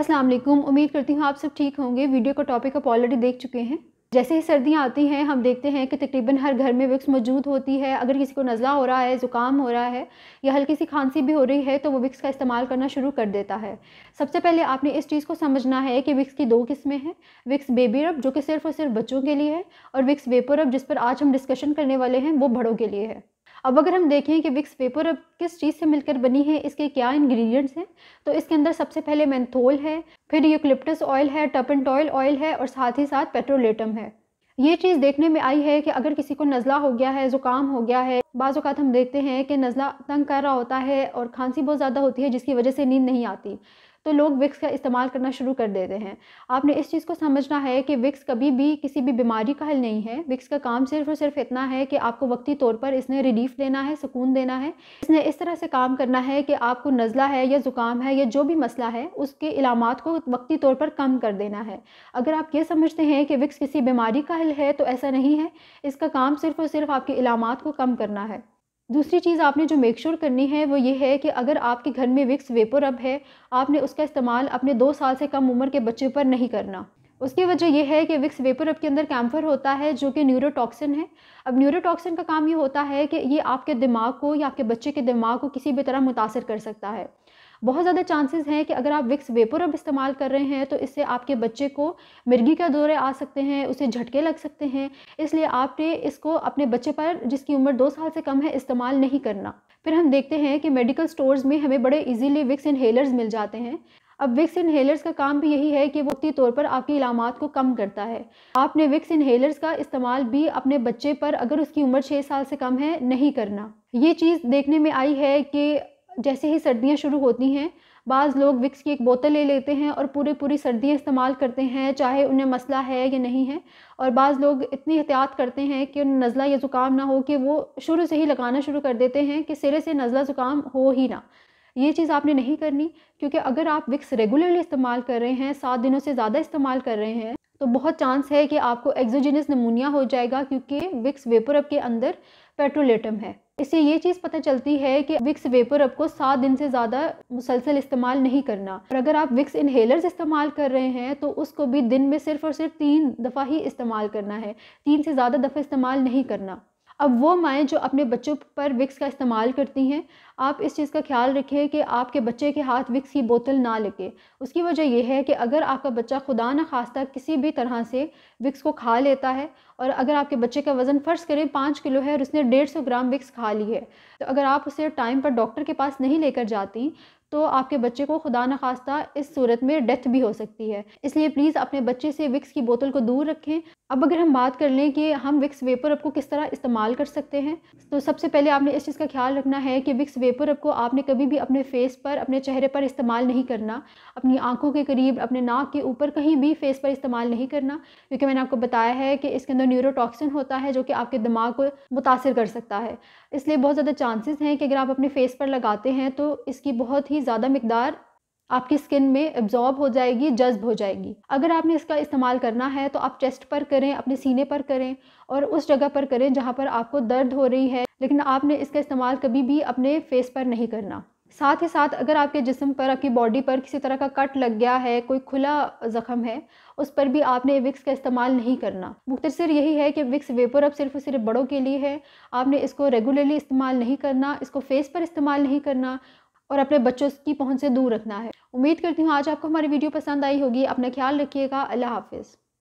अस्सलाम वालेकुम उम्मीद करती हूँ आप सब ठीक होंगे वीडियो का टॉपिक आप ऑलरेडी देख चुके हैं जैसे ही सर्दियाँ आती हैं हम देखते हैं कि तकरीबन हर घर में विक्स मौजूद होती है अगर किसी को नज़ला हो रहा है ज़ुकाम हो रहा है या हल्की सी खांसी भी हो रही है तो वो विक्स का इस्तेमाल करना शुरू कर देता है सबसे पहले आपने इस चीज़ को समझना है कि विक्स की दो किस्में हैं विक्स बेबी रब जो कि सिर्फ और सिर्फ बच्चों के लिए है और विक्स वेपर रब जिस पर आज हम डिस्कशन करने वाले हैं वो बड़ों के लिए है अब अगर हम देखें कि विक्स वेपर अब किस चीज़ से मिलकर बनी है इसके क्या इंग्रेडिएंट्स हैं तो इसके अंदर सबसे पहले मैंथोल है फिर यूकलिप्टस ऑयल है टपेंट ऑयल ऑयल है और साथ ही साथ पेट्रोलेटम है ये चीज़ देखने में आई है कि अगर किसी को नज़ला हो गया है ज़ुकाम हो गया है बाज़ात हम देखते हैं कि नज़ला तंग कर रहा होता है और खांसी बहुत ज़्यादा होती है जिसकी वजह से नींद नहीं आती तो लोग विक्स का इस्तेमाल करना शुरू कर देते हैं आपने इस चीज़ को समझना है कि विक्स कभी भी किसी भी बीमारी का हल नहीं है विक्स का काम सिर्फ और सिर्फ इतना है कि आपको वक्ती तौर पर इसने रिलीफ देना है सुकून देना है इसने इस तरह से काम करना है कि आपको नज़ला है या ज़ुकाम है या जो भी मसला है उसके इलामत को वक्ती तौर पर कम कर देना है अगर आप ये समझते हैं कि विक्स किसी बीमारी का हल है तो ऐसा नहीं है इसका काम सिर्फ और सिर्फ आपके इलामत को कम करना है दूसरी चीज़ आपने जो मेक श्योर sure करनी है वो ये है कि अगर आपके घर में विक्स वेपर अब है आपने उसका इस्तेमाल अपने दो साल से कम उम्र के बच्चे पर नहीं करना उसकी वजह यह है कि विक्स वेपर अब के अंदर कैम्फर होता है जो कि न्यूरोटॉक्सिन है अब न्यूरोटॉक्सिन का काम ये होता है कि ये आपके दिमाग को या आपके बच्चे के दिमाग को किसी भी तरह मुतासर कर सकता है बहुत ज़्यादा चांसेस हैं कि अगर आप विक्स वेपर अब इस्तेमाल कर रहे हैं तो इससे आपके बच्चे को मिर्गी का दौरे आ सकते हैं उसे झटके लग सकते हैं इसलिए आपने इसको अपने बच्चे पर जिसकी उम्र दो साल से कम है इस्तेमाल नहीं करना फिर हम देखते हैं कि मेडिकल स्टोर्स में हमें बड़े ईजीली विक्स इनहेलर्स मिल जाते हैं अब विक्स इनहेलर्स का काम भी यही है कि वक्ती तौर पर आपकी इलामत को कम करता है आपने विक्स इनहेलर्स का इस्तेमाल भी अपने बच्चे पर अगर उसकी उम्र छः साल से कम है नहीं करना ये चीज़ देखने में आई है कि जैसे ही सर्दियाँ शुरू होती हैं बाज़ लोग विक्स की एक बोतल ले लेते हैं और पूरी पूरी सर्दियाँ इस्तेमाल करते हैं चाहे उन्हें मसला है या नहीं है और बाज़ लोग इतनी एहतियात करते हैं कि उन्हें नज़ला या ज़ुकाम ना हो कि वो शुरू से ही लगाना शुरू कर देते हैं कि सिरे से नज़ला ज़ुकाम हो ही ना ये चीज़ आपने नहीं करनी क्योंकि अगर आप विक्स रेगुलरली इस्तेमाल कर रहे हैं सात दिनों से ज़्यादा इस्तेमाल कर रहे हैं तो बहुत चांस है कि आपको एक्जोजिनस नमूनिया हो जाएगा क्योंकि विक्स वेपर के अंदर पेट्रोलेटम है इससे ये चीज़ पता चलती है कि विक्स वेपर आपको सात दिन से ज़्यादा मुसलसल इस्तेमाल नहीं करना और अगर आप विक्स इन्हेलर्स इस्तेमाल कर रहे हैं तो उसको भी दिन में सिर्फ और सिर्फ तीन दफ़ा ही इस्तेमाल करना है तीन से ज़्यादा दफ़ा इस्तेमाल नहीं करना अब वो माएँ जो अपने बच्चों पर विक्स का इस्तेमाल करती हैं आप इस चीज़ का ख्याल रखें कि आपके बच्चे के हाथ विक्स की बोतल ना लगे उसकी वजह यह है कि अगर आपका बच्चा खुदा न खास्ता किसी भी तरह से विक्स को खा लेता है और अगर आपके बच्चे का वज़न फ़र्श करें पाँच किलो है और उसने डेढ़ सौ ग्राम विक्स खा ली है तो अगर आप उसे टाइम पर डॉक्टर के पास नहीं लेकर जाती तो आपके बच्चे को खुदा न खास्ता इस सूरत में डेथ भी हो सकती है इसलिए प्लीज़ अपने बच्चे से विक्स की बोतल को दूर रखें अब अगर हम बात कर लें कि हम विक्स वेपर अप को किस तरह इस्तेमाल कर सकते हैं तो सबसे पहले आपने इस चीज़ का ख्याल रखना है कि विक्स वेपर अप को आपने कभी भी अपने फेस पर अपने चेहरे पर इस्तेमाल नहीं करना अपनी आंखों के करीब अपने नाक के ऊपर कहीं भी फेस पर इस्तेमाल नहीं करना क्योंकि मैंने आपको बताया है कि इसके अंदर न्यूरोटॉक्सिन होता है जो कि आपके दिमाग को मुतासर कर सकता है इसलिए बहुत ज़्यादा चांसेस हैं कि अगर आप अपने फेस पर लगाते हैं तो इसकी बहुत ही ज़्यादा मकदार आपकी स्किन में एब्जॉर्ब हो जाएगी जज्ब हो जाएगी अगर आपने इसका इस्तेमाल करना है तो आप चेस्ट पर करें अपने सीने पर करें और उस जगह पर करें जहाँ पर आपको दर्द हो रही है लेकिन आपने इसका इस्तेमाल कभी भी अपने फेस पर नहीं करना साथ ही साथ अगर आपके जिसम पर आपकी बॉडी पर किसी तरह का कट लग गया है कोई खुला जख्म है उस पर भी आपने विक्स का इस्तेमाल नहीं करना मुख्तर यही है कि विक्स वेपर अब सिर्फ और सिर्फ बड़ों के लिए है आपने इसको रेगुलरली इस्तेमाल नहीं करना इसको फेस पर इस्तेमाल नहीं करना और अपने बच्चों की पहुंच से दूर रखना है उम्मीद करती हूँ आज आपको हमारी वीडियो पसंद आई होगी अपना ख्याल रखिएगा अल्लाह हाफिज़